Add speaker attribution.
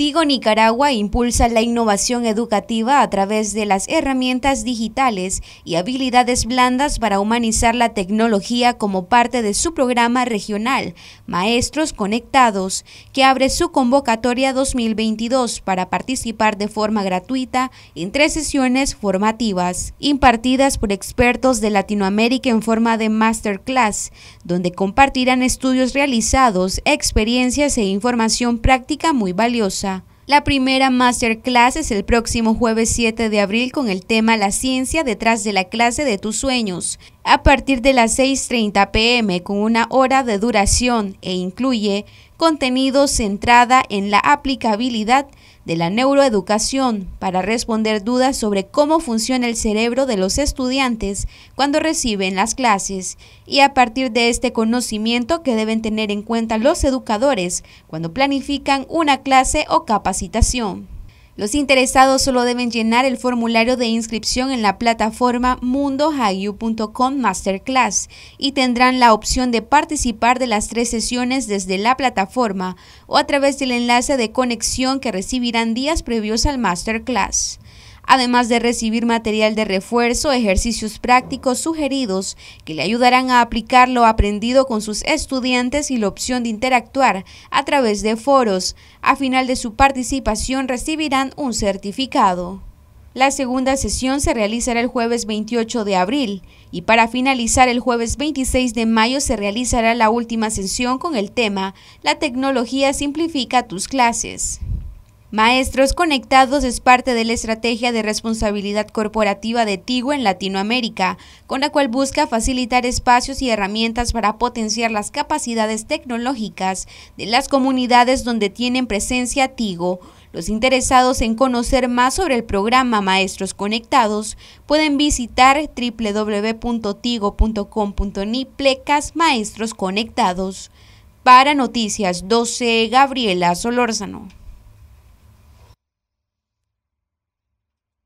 Speaker 1: Tigo Nicaragua impulsa la innovación educativa a través de las herramientas digitales y habilidades blandas para humanizar la tecnología como parte de su programa regional Maestros Conectados, que abre su convocatoria 2022 para participar de forma gratuita en tres sesiones formativas impartidas por expertos de Latinoamérica en forma de masterclass, donde compartirán estudios realizados, experiencias e información práctica muy valiosa la primera masterclass es el próximo jueves 7 de abril con el tema La ciencia detrás de la clase de tus sueños a partir de las 6.30 pm con una hora de duración e incluye contenido centrada en la aplicabilidad de la neuroeducación para responder dudas sobre cómo funciona el cerebro de los estudiantes cuando reciben las clases y a partir de este conocimiento que deben tener en cuenta los educadores cuando planifican una clase o capacitación. Los interesados solo deben llenar el formulario de inscripción en la plataforma mundo.hiu.com Masterclass y tendrán la opción de participar de las tres sesiones desde la plataforma o a través del enlace de conexión que recibirán días previos al Masterclass además de recibir material de refuerzo, ejercicios prácticos sugeridos que le ayudarán a aplicar lo aprendido con sus estudiantes y la opción de interactuar a través de foros. A final de su participación recibirán un certificado. La segunda sesión se realizará el jueves 28 de abril y para finalizar el jueves 26 de mayo se realizará la última sesión con el tema La tecnología simplifica tus clases. Maestros Conectados es parte de la estrategia de responsabilidad corporativa de Tigo en Latinoamérica, con la cual busca facilitar espacios y herramientas para potenciar las capacidades tecnológicas de las comunidades donde tienen presencia Tigo. Los interesados en conocer más sobre el programa Maestros Conectados pueden visitar www.tigo.com.ni Maestros Conectados. Para Noticias 12, Gabriela Solórzano.